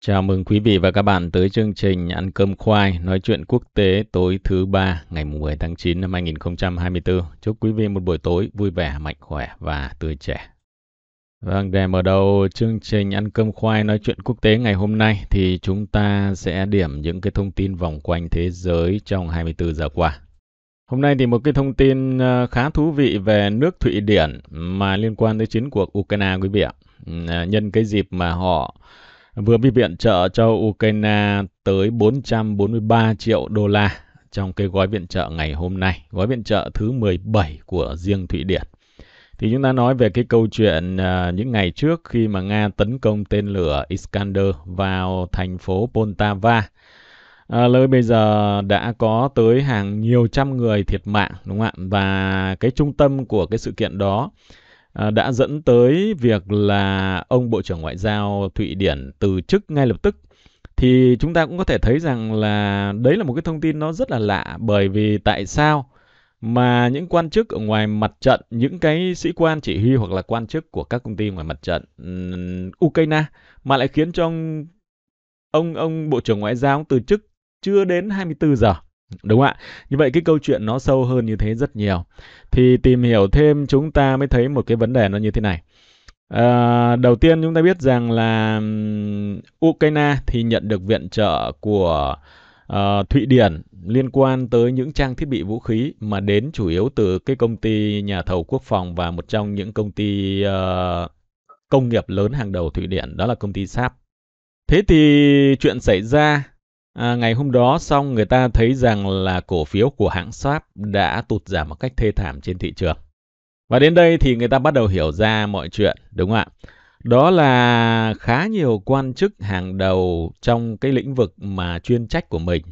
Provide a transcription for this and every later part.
Chào mừng quý vị và các bạn tới chương trình Ăn cơm khoai nói chuyện quốc tế tối thứ ba ngày 10 tháng 9 năm 2024. Chúc quý vị một buổi tối vui vẻ, mạnh khỏe và tươi trẻ. Vâng, để mở đầu chương trình Ăn cơm khoai nói chuyện quốc tế ngày hôm nay thì chúng ta sẽ điểm những cái thông tin vòng quanh thế giới trong 24 giờ qua. Hôm nay thì một cái thông tin ờ, khá thú vị về nước Thụy Điển mà liên quan tới chiến cuộc Ukraine quý vị ạ. Ờ, nhân cái dịp mà họ vừa bị viện trợ cho Ukraine tới 443 triệu đô la trong cái gói viện trợ ngày hôm nay, gói viện trợ thứ 17 của riêng Thụy Điển. Thì chúng ta nói về cái câu chuyện uh, những ngày trước khi mà Nga tấn công tên lửa Iskander vào thành phố Poltava. À, lời bây giờ đã có tới hàng nhiều trăm người thiệt mạng đúng không ạ? Và cái trung tâm của cái sự kiện đó À, đã dẫn tới việc là ông Bộ trưởng Ngoại giao Thụy Điển từ chức ngay lập tức thì chúng ta cũng có thể thấy rằng là đấy là một cái thông tin nó rất là lạ bởi vì tại sao mà những quan chức ở ngoài mặt trận, những cái sĩ quan chỉ huy hoặc là quan chức của các công ty ngoài mặt trận um, Ukraine mà lại khiến cho ông ông, ông Bộ trưởng Ngoại giao từ chức chưa đến 24 giờ. Đúng ạ. Như vậy cái câu chuyện nó sâu hơn như thế rất nhiều. Thì tìm hiểu thêm chúng ta mới thấy một cái vấn đề nó như thế này. À, đầu tiên chúng ta biết rằng là Ukraine thì nhận được viện trợ của uh, Thụy Điển liên quan tới những trang thiết bị vũ khí mà đến chủ yếu từ cái công ty nhà thầu quốc phòng và một trong những công ty uh, công nghiệp lớn hàng đầu Thụy Điển đó là công ty Saab. Thế thì chuyện xảy ra À, ngày hôm đó xong người ta thấy rằng là cổ phiếu của hãng Sáp đã tụt giảm một cách thê thảm trên thị trường. Và đến đây thì người ta bắt đầu hiểu ra mọi chuyện, đúng không ạ? Đó là khá nhiều quan chức hàng đầu trong cái lĩnh vực mà chuyên trách của mình,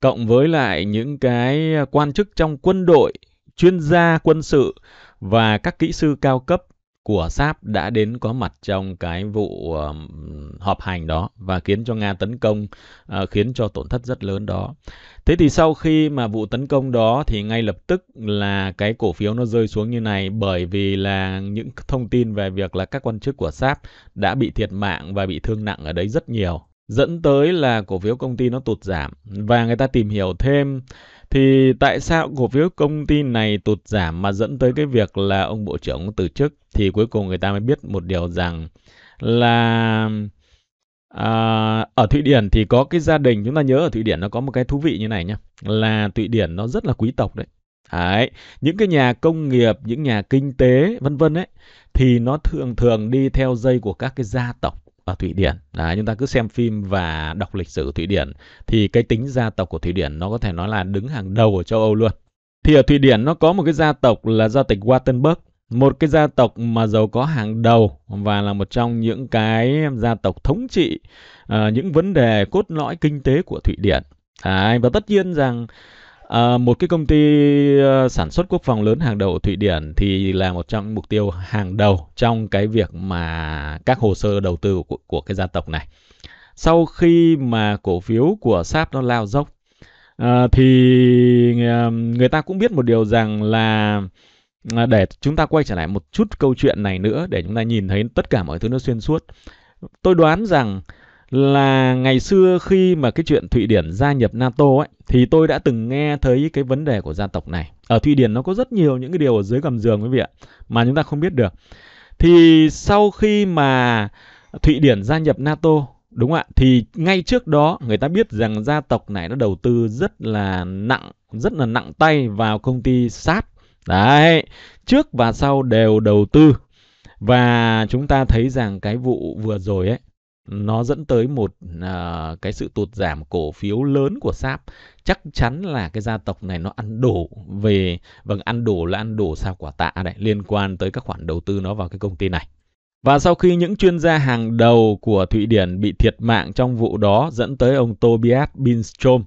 cộng với lại những cái quan chức trong quân đội, chuyên gia quân sự và các kỹ sư cao cấp của Sáp đã đến có mặt trong cái vụ họp hành đó và khiến cho Nga tấn công, ờ, khiến cho tổn thất rất lớn đó. Thế thì sau khi mà vụ tấn công đó thì ngay lập tức là cái cổ phiếu nó rơi xuống như này bởi vì là những thông tin về việc là các quan chức của Sáp đã bị thiệt mạng và bị thương nặng ở đấy rất nhiều dẫn tới là cổ phiếu công ty nó tụt giảm và người ta tìm hiểu thêm thì tại sao cổ phiếu công ty này tụt giảm mà dẫn tới cái việc là ông bộ trưởng từ chức thì cuối cùng người ta mới biết một điều rằng là À, ở Thụy Điển thì có cái gia đình chúng ta nhớ ở Thụy Điển nó có một cái thú vị như này nhá là Thụy Điển nó rất là quý tộc đấy. đấy những cái nhà công nghiệp những nhà kinh tế vân vân ấy thì nó thường thường đi theo dây của các cái gia tộc ở Thụy Điển. Đấy, chúng ta cứ xem phim và đọc lịch sử Thụy Điển thì cái tính gia tộc của Thụy Điển nó có thể nói là đứng hàng đầu ở châu Âu luôn. Thì ở Thụy Điển nó có một cái gia tộc là gia tộc Wattenberg, một cái gia tộc mà giàu có hàng đầu và là một trong những cái gia tộc thống trị uh, những vấn đề cốt lõi kinh tế của Thụy Điển. À, và tất nhiên rằng À, một cái công ty ờ, sản xuất quốc phòng lớn hàng đầu ở Thụy Điển thì là một trong mục tiêu hàng đầu trong cái việc mà các hồ sơ đầu tư của, của cái gia tộc này. Sau khi mà cổ phiếu của Saab nó lao dốc à, thì người ta cũng biết một điều rằng là để chúng ta quay trở lại một chút câu chuyện này nữa để chúng ta nhìn thấy tất cả mọi thứ nó xuyên suốt. Tôi đoán rằng là ngày xưa khi mà cái chuyện Thụy Điển gia nhập NATO ấy thì tôi đã từng nghe thấy cái vấn đề của gia tộc này. Ở Thụy Điển nó có rất nhiều những cái điều ở dưới gầm giường quý vị ạ mà chúng ta không biết được. Thì sau khi mà Thụy Điển gia nhập NATO đúng ạ thì ngay trước đó người ta biết rằng gia tộc này nó đầu tư rất là nặng rất là nặng tay vào công ty sát đấy trước và sau đều đầu tư và chúng ta thấy rằng cái vụ vừa rồi ấy nó dẫn tới một à, cái sự tụt giảm cổ phiếu lớn của Sáp. Chắc chắn là cái gia tộc này nó ăn đổ về vâng ăn đổ là ăn đổ sao quả tạ đấy liên quan tới các khoản đầu tư nó vào cái công ty này. Và sau khi những chuyên gia hàng đầu của Thụy Điển bị thiệt mạng trong vụ đó dẫn tới ông Tobias Binstrom,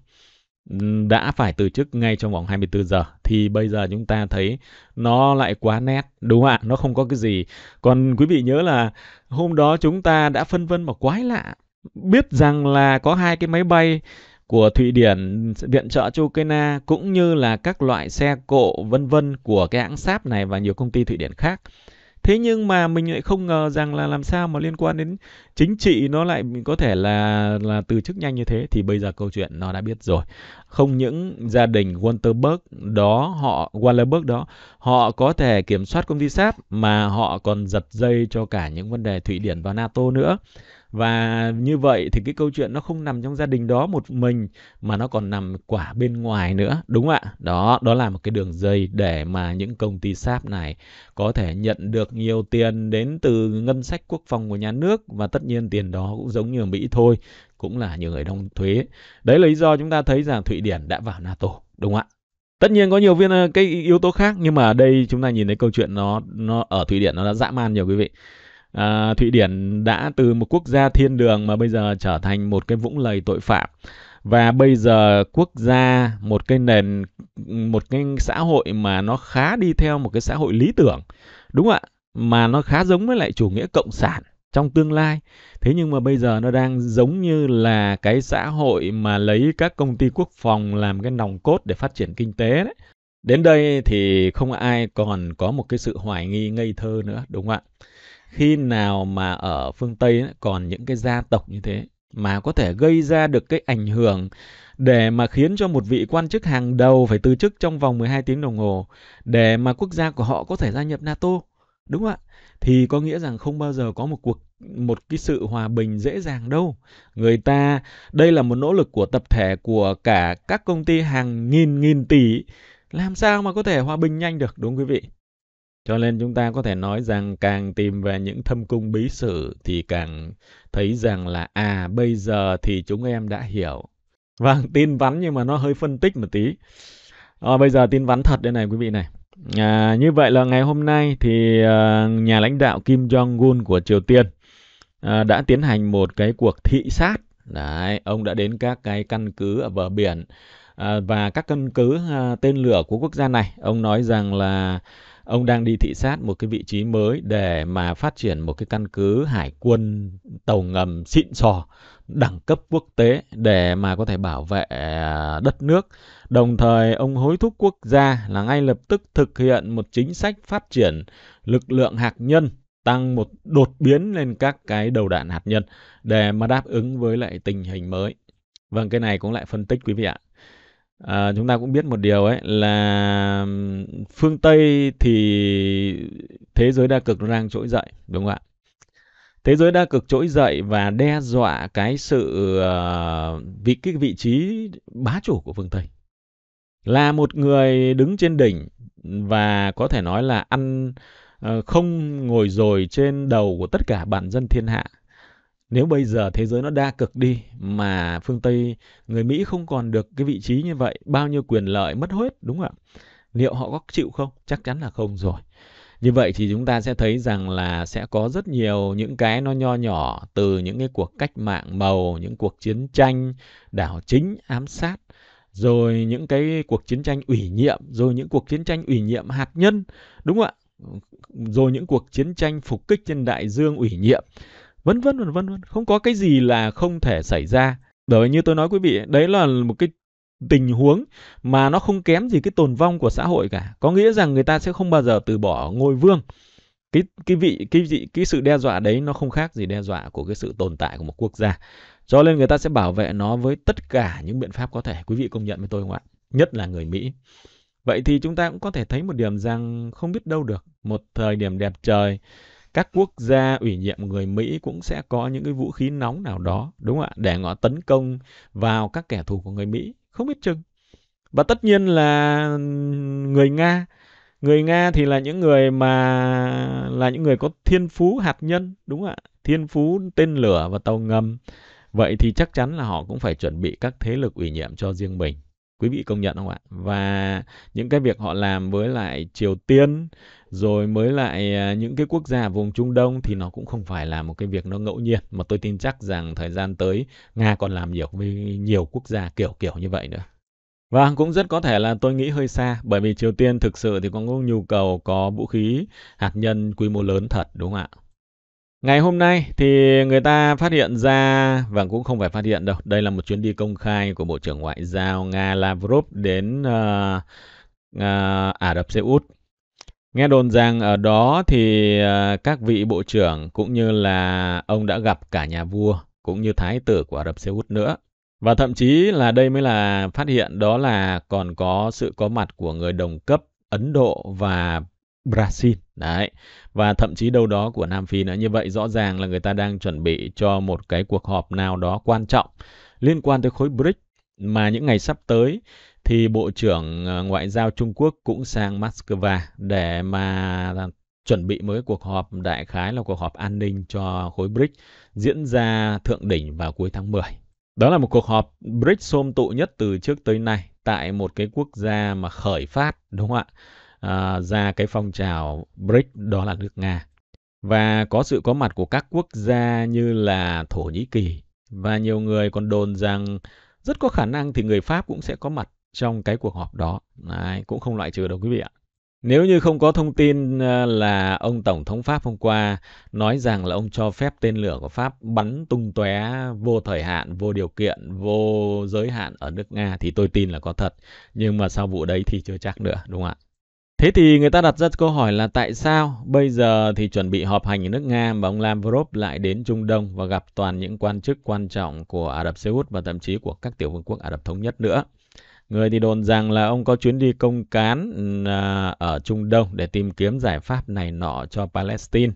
đã phải từ chức ngay trong vòng 24 giờ thì bây giờ chúng ta thấy nó lại quá nét đúng không ạ nó không có cái gì còn quý vị nhớ là hôm đó chúng ta đã phân vân mà quái lạ biết rằng là có hai cái máy bay của Thụy Điển viện trợ cho Ukraine cũng như là các loại xe cộ vân vân của cái hãng Sáp này và nhiều công ty Thụy Điển khác thế nhưng mà mình lại không ngờ rằng là làm sao mà liên quan đến chính trị nó lại có thể là là từ chức nhanh như thế thì bây giờ câu chuyện nó đã biết rồi không những gia đình Walterberg đó họ Walterberg đó họ có thể kiểm soát công ty sáp mà họ còn giật dây cho cả những vấn đề Thụy Điển và NATO nữa và như vậy thì cái câu chuyện nó không nằm trong gia đình đó một mình mà nó còn nằm quả bên ngoài nữa đúng không ạ đó đó là một cái đường dây để mà những công ty sáp này có thể nhận được nhiều tiền đến từ ngân sách quốc phòng của nhà nước và tất nhiên tiền đó cũng giống như ở Mỹ thôi cũng là những người đóng thuế đấy là lý do chúng ta thấy rằng Thụy Điển đã vào NATO đúng không ạ Tất nhiên có nhiều viên ờ, cái yếu tố khác nhưng mà ở đây chúng ta nhìn thấy câu chuyện nó nó ở Thụy Điển nó đã dã man nhiều quý vị à, Thụy Điển đã từ một quốc gia thiên đường mà bây giờ trở thành một cái vũng lầy tội phạm và bây giờ quốc gia một cái nền một cái xã hội mà nó khá đi theo một cái xã hội lý tưởng đúng không ạ mà nó khá giống với lại chủ nghĩa cộng sản trong tương lai thế nhưng mà bây giờ nó đang giống như là cái xã hội mà lấy các công ty quốc phòng làm cái nòng cốt để phát triển kinh tế đấy đến đây thì không ai còn có một cái sự hoài nghi ngây thơ nữa đúng không ạ khi nào mà ở phương Tây còn những cái gia tộc như thế mà có thể gây ra được cái ảnh hưởng để mà khiến cho một vị quan chức hàng đầu phải từ chức trong vòng 12 tiếng đồng hồ để mà quốc gia của họ có thể gia nhập NATO. Đúng không ạ? Thì có nghĩa rằng không bao giờ có một cuộc một cái sự hòa bình dễ dàng đâu. Người ta đây là một nỗ lực của tập thể của cả các công ty hàng nghìn nghìn tỷ làm sao mà có thể hòa bình nhanh được đúng không, quý vị? Cho nên chúng ta có thể nói rằng càng tìm về những thâm cung bí sử thì càng thấy rằng là à bây giờ thì chúng em đã hiểu. Vâng, tin vắn nhưng mà nó hơi phân tích một tí. À, bây giờ tin vắn thật đây này quý vị này. À, như vậy là ngày hôm nay thì à, nhà lãnh đạo Kim Jong-un của Triều Tiên à, đã tiến hành một cái cuộc thị sát. Đấy, ông đã đến các cái căn cứ ở bờ biển à, và các căn cứ à, tên lửa của quốc gia này. Ông nói rằng là ông đang đi thị sát một cái vị trí mới để mà phát triển một cái căn cứ hải quân tàu ngầm xịn sò đẳng cấp quốc tế để mà có thể bảo vệ à, đất nước. Đồng thời ông hối thúc quốc gia là ngay lập tức thực hiện một chính sách phát triển lực lượng hạt nhân tăng một đột biến lên các cái đầu đạn hạt nhân để mà đáp ứng với lại tình hình mới. Vâng, cái này cũng lại phân tích quý vị ạ à, chúng ta cũng biết một điều ấy là phương Tây thì thế giới đa cực nó đang trỗi dậy đúng không ạ? Thế giới đa cực trỗi dậy và đe dọa cái sự uh, vị cái vị trí bá chủ của phương Tây là một người đứng trên đỉnh và có thể nói là ăn uh, không ngồi rồi trên đầu của tất cả bản dân thiên hạ nếu bây giờ thế giới nó đa cực đi mà phương Tây người Mỹ không còn được cái vị trí như vậy, bao nhiêu quyền lợi mất hết đúng không ạ? Liệu họ có chịu không? Chắc chắn là không rồi. Như vậy thì chúng ta sẽ thấy rằng là sẽ có rất nhiều những cái nó nho nhỏ từ những cái cuộc cách mạng màu, những cuộc chiến tranh, đảo chính, ám sát, rồi những cái cuộc chiến tranh ủy nhiệm, rồi những cuộc chiến tranh ủy nhiệm hạt nhân, đúng không ạ? Rồi những cuộc chiến tranh phục kích trên đại dương ủy nhiệm vân vân vân vân không có cái gì là không thể xảy ra bởi như tôi nói quý vị đấy là một cái tình huống mà nó không kém gì cái tồn vong của xã hội cả có nghĩa rằng người ta sẽ không bao giờ từ bỏ ngôi vương cái cái vị cái vị cái sự đe dọa đấy nó không khác gì đe dọa của cái sự tồn tại của một quốc gia cho nên người ta sẽ bảo vệ nó với tất cả những biện pháp có thể quý vị công nhận với tôi không ạ nhất là người mỹ vậy thì chúng ta cũng có thể thấy một điểm rằng không biết đâu được một thời điểm đẹp trời các quốc gia ủy nhiệm người Mỹ cũng sẽ có những cái vũ khí nóng nào đó, đúng không ạ? Để họ tấn công vào các kẻ thù của người Mỹ, không biết chừng. Và tất nhiên là người Nga, người Nga thì là những người mà là những người có thiên phú hạt nhân, đúng không ạ? Thiên phú tên lửa và tàu ngầm. Vậy thì chắc chắn là họ cũng phải chuẩn bị các thế lực ủy nhiệm cho riêng mình quý vị công nhận không ạ và những cái việc họ làm với lại triều tiên rồi mới lại à, những cái quốc gia vùng trung đông thì nó cũng không phải là một cái việc nó ngẫu nhiên mà tôi tin chắc rằng thời gian tới nga còn làm nhiều với nhiều quốc gia kiểu kiểu như vậy nữa và cũng rất có thể là tôi nghĩ hơi xa bởi vì Triều Tiên thực sự thì có nhu cầu có vũ khí hạt nhân quy mô lớn thật đúng không ạ? Ngày hôm nay thì người ta phát hiện ra và cũng không phải phát hiện đâu. Đây là một chuyến đi công khai của Bộ trưởng Ngoại giao Nga Lavrov đến uh, uh, Ả Rập Xê Út. Nghe đồn rằng ở đó thì uh, các vị bộ trưởng cũng như là ông đã gặp cả nhà vua cũng như thái tử của Ả Rập Xê Út nữa. Và thậm chí là đây mới là phát hiện đó là còn có sự có mặt của người đồng cấp Ấn Độ và Brazil. Đấy. Và thậm chí đâu đó của Nam Phi nữa. Như vậy rõ ràng là người ta đang chuẩn bị cho một cái cuộc họp nào đó quan trọng liên quan tới khối BRICS mà những ngày sắp tới thì Bộ trưởng ờ, Ngoại giao Trung Quốc cũng sang Moscow để mà chuẩn bị mới cuộc họp đại khái là cuộc họp an ninh cho khối BRICS diễn ra thượng đỉnh vào cuối tháng 10. Đó là một cuộc họp BRICS xôm tụ nhất từ trước tới nay tại một cái quốc gia mà khởi phát đúng không ạ? à, ra cái phong trào BRIC đó là nước Nga và có sự có mặt của các quốc gia như là Thổ Nhĩ Kỳ và nhiều người còn đồn rằng rất có khả năng thì người Pháp cũng sẽ có mặt trong cái cuộc họp đó. Đấy, cũng không loại trừ đâu quý vị ạ. Nếu như không có thông tin à, là ông Tổng thống Pháp hôm qua nói rằng là ông cho phép tên lửa của Pháp bắn tung tóe vô thời hạn, vô điều kiện, vô giới hạn ở nước Nga thì tôi tin là có thật. Nhưng mà sau vụ đấy thì chưa chắc nữa, đúng không ạ? Thế thì người ta đặt ra câu hỏi là tại sao bây giờ thì chuẩn bị họp hành ở nước Nga mà ông Lavrov lại đến Trung Đông và gặp toàn những quan chức quan trọng của Ả Rập Xê Út và thậm chí của các tiểu vương quốc Ả Rập Thống Nhất nữa. Người thì đồn rằng là ông có chuyến đi công cán à, ở Trung Đông để tìm kiếm giải pháp này nọ cho Palestine.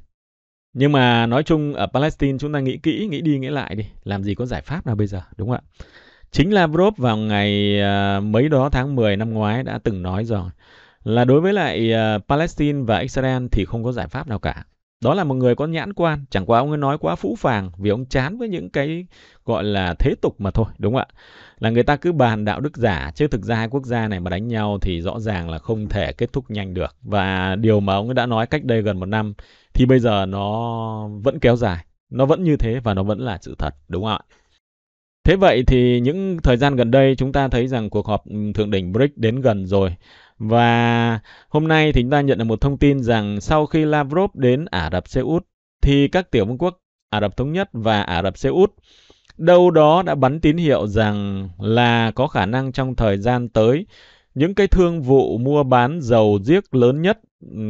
Nhưng mà nói chung ở Palestine chúng ta nghĩ kỹ, nghĩ đi nghĩ lại đi, làm gì có giải pháp nào bây giờ, đúng không ạ? Chính Lavrov vào ngày à, mấy đó tháng 10 năm ngoái đã từng nói rồi là đối với lại uh, Palestine và Israel thì không có giải pháp nào cả. Đó là một người có nhãn quan, chẳng qua ông ấy nói quá phũ phàng vì ông chán với những cái gọi là thế tục mà thôi, đúng không ạ? Là người ta cứ bàn đạo đức giả, chứ thực ra hai quốc gia này mà đánh nhau thì rõ ràng là không thể kết thúc nhanh được. Và điều mà ông ấy đã nói cách đây gần một năm thì bây giờ nó vẫn kéo dài, nó vẫn như thế và nó vẫn là sự thật, đúng không ạ? Thế vậy thì những thời gian gần đây chúng ta thấy rằng cuộc họp ừ, thượng đỉnh BRICS đến gần rồi và hôm nay thì chúng ta nhận được một thông tin rằng sau khi Lavrov đến Ả Rập Xê Út thì các tiểu vương quốc Ả Rập Thống Nhất và Ả Rập Xê Út đâu đó đã bắn tín hiệu rằng là có khả năng trong thời gian tới những cái thương vụ mua bán dầu giếc lớn nhất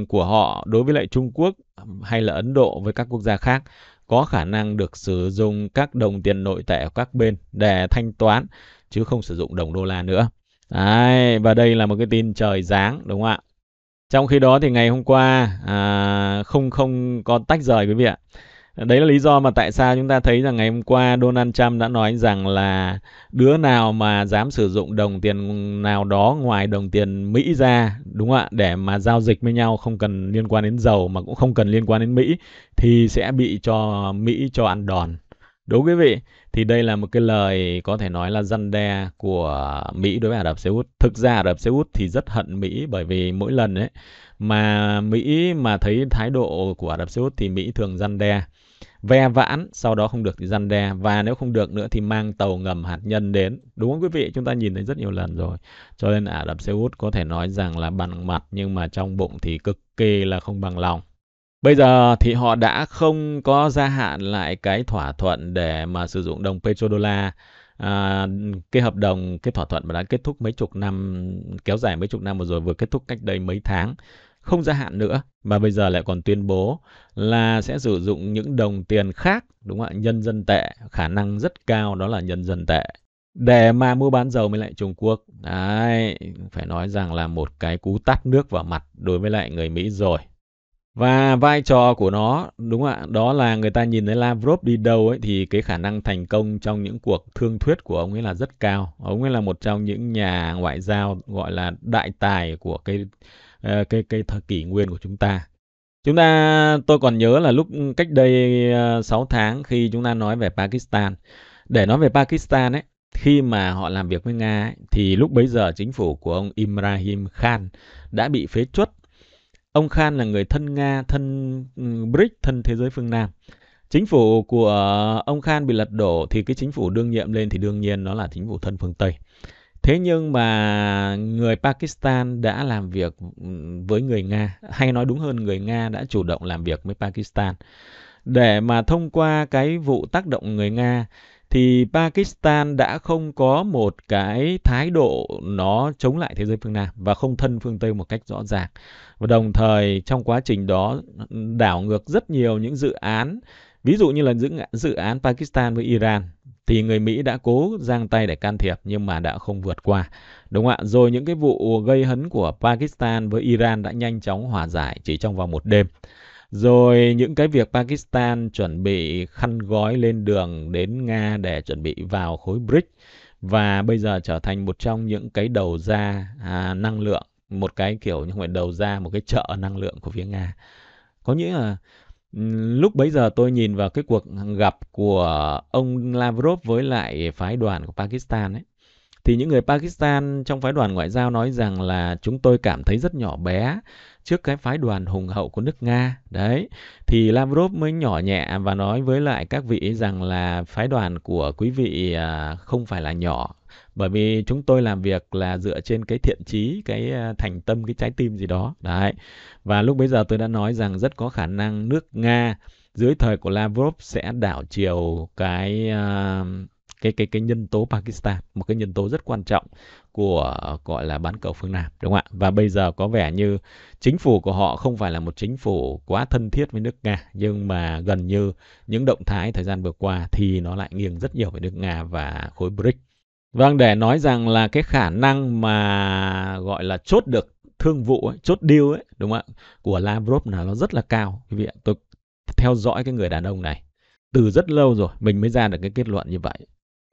của họ đối với lại Trung Quốc hay là Ấn Độ với các quốc gia khác có khả năng được sử dụng các đồng tiền nội tệ của các bên để thanh toán chứ không sử dụng đồng đô la nữa. Đấy, và đây là một cái tin trời giáng đúng không ạ? Trong khi đó thì ngày hôm qua à, không không có tách rời quý vị ạ. Đấy là lý do mà tại sao chúng ta thấy rằng ngày hôm qua Donald Trump đã nói rằng là đứa nào mà dám sử dụng đồng tiền nào đó ngoài đồng tiền Mỹ ra, đúng không ạ, để mà giao dịch với nhau không cần liên quan đến dầu mà cũng không cần liên quan đến Mỹ thì sẽ bị cho Mỹ cho ăn đòn. Đúng quý vị, thì đây là một cái lời có thể nói là răn đe của Mỹ đối với Ả Rập Xê Út. Thực ra Ả Rập Xê Út thì rất hận Mỹ bởi vì mỗi lần ấy mà Mỹ mà thấy thái độ của Ả Rập Xê Út thì Mỹ thường răn đe ve vãn, sau đó không được thì răn đe và nếu không được nữa thì mang tàu ngầm hạt nhân đến. Đúng không quý vị? Chúng ta nhìn thấy rất nhiều lần rồi. Cho nên Ả Rập Xê Út có thể nói rằng là bằng mặt nhưng mà trong bụng thì cực kỳ là không bằng lòng. Bây giờ thì họ đã không có gia hạn lại cái thỏa thuận để mà sử dụng đồng petrodollar. À, cái hợp đồng, cái thỏa thuận mà đã kết thúc mấy chục năm, kéo dài mấy chục năm vừa rồi vừa kết thúc cách đây mấy tháng không gia hạn nữa và bây giờ lại còn tuyên bố là sẽ sử dụng những đồng tiền khác đúng không ạ nhân dân tệ khả năng rất cao đó là nhân dân tệ để mà mua bán dầu với lại Trung Quốc đấy phải nói rằng là một cái cú tắt nước vào mặt đối với lại người Mỹ rồi và vai trò của nó đúng không ạ đó là người ta nhìn thấy Lavrov đi đâu ấy thì cái khả năng thành công trong những cuộc thương thuyết của ông ấy là rất cao ông ấy là một trong những nhà ngoại giao gọi là đại tài của cái ờ, cái cái thời kỷ nguyên của chúng ta chúng ta tôi còn nhớ là lúc cách đây 6 ờ, tháng khi chúng ta nói về Pakistan để nói về Pakistan ấy khi mà họ làm việc với Nga ấy, thì lúc bấy giờ chính phủ của ông Ibrahim Khan đã bị phế chuất Ông Khan là người thân Nga, thân ừ, BRIC, thân thế giới phương Nam. Chính phủ của ờ, ông Khan bị lật đổ thì cái chính phủ đương nhiệm lên thì đương nhiên nó là chính phủ thân phương Tây. Thế nhưng mà người Pakistan đã làm việc ừ, với người Nga, hay nói đúng hơn người Nga đã chủ động làm việc với Pakistan để mà thông qua cái vụ tác động người Nga thì Pakistan đã không có một cái thái độ nó chống lại thế giới phương Nam và không thân phương Tây một cách rõ ràng. Và đồng thời trong quá trình đó đảo ngược rất nhiều những dự án Ví dụ như là dự, dự án Pakistan với Iran thì người Mỹ đã cố giang tay để can thiệp nhưng mà đã không vượt qua. Đúng không ạ? Rồi những cái vụ gây hấn của Pakistan với Iran đã nhanh chóng hòa giải chỉ trong vòng một đêm. Rồi những cái việc Pakistan chuẩn bị khăn gói lên đường đến Nga để chuẩn bị vào khối BRICS và bây giờ trở thành một trong những cái đầu ra à, năng lượng, một cái kiểu như vậy đầu ra một cái chợ năng lượng của phía Nga. Có nghĩa là lúc bấy giờ tôi nhìn vào cái cuộc gặp của ông Lavrov với lại phái đoàn của Pakistan ấy thì những người Pakistan trong phái đoàn ngoại giao nói rằng là chúng tôi cảm thấy rất nhỏ bé trước cái phái đoàn hùng hậu của nước Nga. Đấy, thì Lavrov mới nhỏ nhẹ và nói với lại các vị rằng là phái đoàn của quý vị à, không phải là nhỏ bởi vì chúng tôi làm việc là dựa trên cái thiện trí cái à, thành tâm cái trái tim gì đó đấy và lúc bây giờ tôi đã nói rằng rất có khả năng nước nga dưới thời của Lavrov sẽ đảo chiều cái uh, cái cái cái nhân tố Pakistan, một cái nhân tố rất quan trọng của gọi là bán cầu phương Nam đúng không ạ? Và bây giờ có vẻ như chính phủ của họ không phải là một chính phủ quá thân thiết với nước Nga, nhưng mà gần như những động thái thời gian vừa qua thì nó lại nghiêng rất nhiều về nước Nga và khối BRICS. Vâng, để nói rằng là cái khả năng mà gọi là chốt được thương vụ ấy, chốt deal ấy, đúng không ạ? Của Lavrov là nó rất là cao. Quý vị tôi theo dõi cái người đàn ông này từ rất lâu rồi, mình mới ra được cái kết luận như vậy.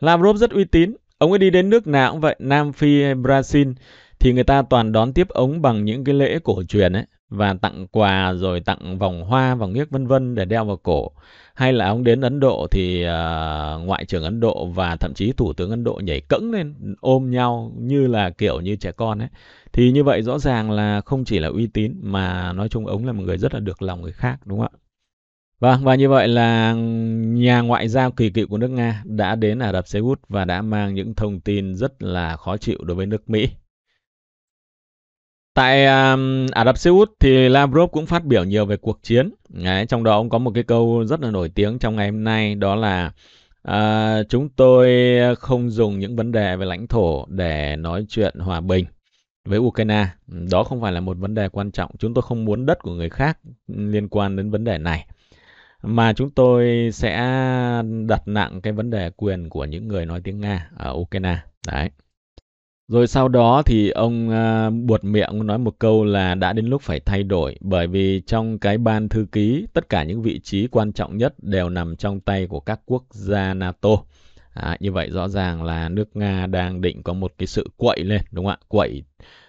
Lavrov rất uy tín. Ông ấy đi đến nước nào cũng vậy, Nam Phi hay Brazil thì người ta toàn đón tiếp ông bằng những cái lễ cổ truyền ấy và tặng quà rồi tặng vòng hoa, vòng yếc vân vân để đeo vào cổ. Hay là ông đến Ấn Độ thì uh, ngoại trưởng Ấn Độ và thậm chí thủ tướng Ấn Độ nhảy cẫng lên ôm nhau như là kiểu như trẻ con ấy. Thì như vậy rõ ràng là không chỉ là uy tín mà nói chung ông là một người rất là được lòng người khác đúng không ạ? Vâng, và như vậy là nhà ngoại giao kỳ cựu của nước Nga đã đến Ả Rập Xê Út và đã mang những thông tin rất là khó chịu đối với nước Mỹ. Tại um, Ả Rập Xê Út thì Lavrov cũng phát biểu nhiều về cuộc chiến. Đấy, trong đó ông có một cái câu rất là nổi tiếng trong ngày hôm nay đó là uh, chúng tôi không dùng những vấn đề về lãnh thổ để nói chuyện hòa bình với Ukraine. Đó không phải là một vấn đề quan trọng. Chúng tôi không muốn đất của người khác liên quan đến vấn đề này mà chúng tôi sẽ đặt nặng cái vấn đề quyền của những người nói tiếng Nga ở Ukraine. Đấy. Rồi sau đó thì ông uh, buột miệng nói một câu là đã đến lúc phải thay đổi bởi vì trong cái ban thư ký tất cả những vị trí quan trọng nhất đều nằm trong tay của các quốc gia NATO. À, như vậy rõ ràng là nước Nga đang định có một cái sự quậy lên đúng không ạ? Quậy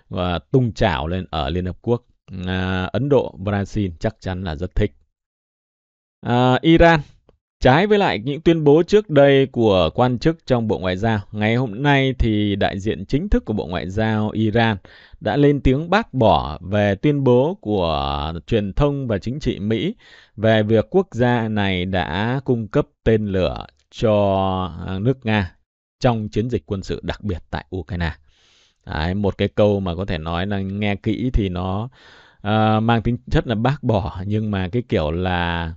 và ờ, tung chảo lên ở Liên Hợp Quốc. À, Ấn Độ, Brazil chắc chắn là rất thích à, Iran Trái với lại những tuyên bố trước đây của quan chức trong Bộ Ngoại giao, ngày hôm nay thì đại diện chính thức của Bộ Ngoại giao Iran đã lên tiếng bác bỏ về tuyên bố của truyền thông và chính trị Mỹ về việc quốc gia này đã cung cấp tên lửa cho à, nước Nga trong chiến dịch quân sự đặc biệt tại Ukraine. Đấy, một cái câu mà có thể nói là nghe kỹ thì nó uh, mang tính chất là bác bỏ nhưng mà cái kiểu là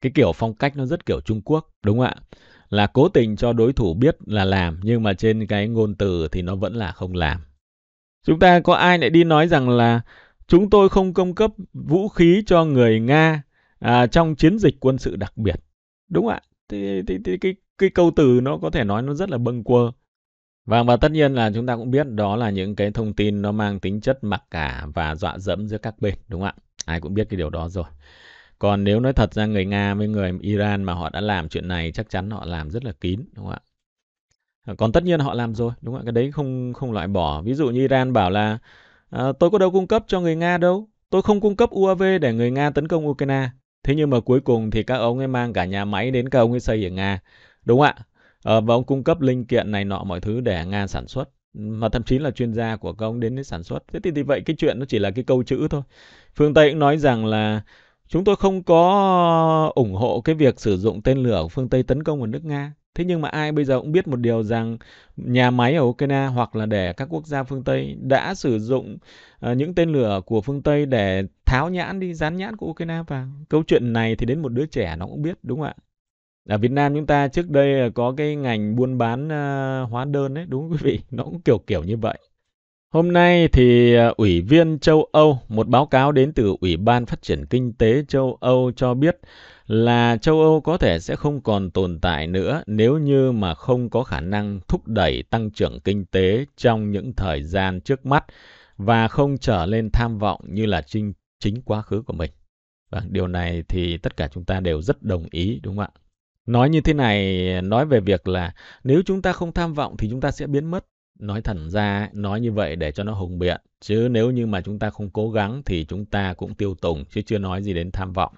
cái kiểu phong cách nó rất kiểu Trung Quốc đúng không ạ là cố tình cho đối thủ biết là làm nhưng mà trên cái ngôn từ thì nó vẫn là không làm chúng ta có ai lại đi nói rằng là chúng tôi không cung cấp vũ khí cho người Nga à, trong chiến dịch quân sự đặc biệt đúng ạ thì, thì, thì cái cái câu từ nó có thể nói nó rất là bâng quơ và vâng, và tất nhiên là chúng ta cũng biết đó là những cái thông tin nó mang tính chất mặc cả và dọa dẫm giữa các bên đúng không ạ ai cũng biết cái điều đó rồi còn nếu nói thật ra người nga với người iran mà họ đã làm chuyện này chắc chắn họ làm rất là kín đúng không ạ à, còn tất nhiên họ làm rồi đúng không ạ cái đấy không không loại bỏ ví dụ như iran bảo là à, tôi có đâu cung cấp cho người nga đâu tôi không cung cấp uav để người nga tấn công ukraine thế nhưng mà cuối cùng thì các ông ấy mang cả nhà máy đến các ông ấy xây ở nga đúng không ạ à, và ông cung cấp linh kiện này nọ mọi thứ để nga sản xuất mà thậm chí là chuyên gia của các ông đến để sản xuất thế thì, thì vậy cái chuyện nó chỉ là cái câu chữ thôi phương tây cũng nói rằng là Chúng tôi không có ờ, ủng hộ cái việc sử dụng tên lửa của phương Tây tấn công vào nước Nga. Thế nhưng mà ai bây giờ cũng biết một điều rằng nhà máy ở Ukraine hoặc là để các quốc gia phương Tây đã sử dụng uh, những tên lửa của phương Tây để tháo nhãn đi, dán nhãn của Ukraine vào. Câu chuyện này thì đến một đứa trẻ nó cũng biết đúng không ạ? Ở Việt Nam chúng ta trước đây ờ, có cái ngành buôn bán uh, hóa đơn đấy, đúng không quý vị? Nó cũng kiểu kiểu như vậy. Hôm nay thì à, Ủy viên châu Âu, một báo cáo đến từ Ủy ban Phát triển Kinh tế châu Âu cho biết là châu Âu có thể sẽ không còn tồn tại nữa nếu như mà không có khả năng thúc đẩy tăng trưởng kinh tế trong những thời gian trước mắt và không trở lên tham vọng như là chính, chính quá khứ của mình. Vâng, điều này thì tất cả chúng ta đều rất đồng ý đúng không ạ? Nói như thế này, à, nói về việc là nếu chúng ta không tham vọng thì chúng ta sẽ biến mất nói thẳng ra nói như vậy để cho nó hùng biện chứ nếu như mà chúng ta không cố gắng thì chúng ta cũng tiêu tùng chứ chưa nói gì đến tham vọng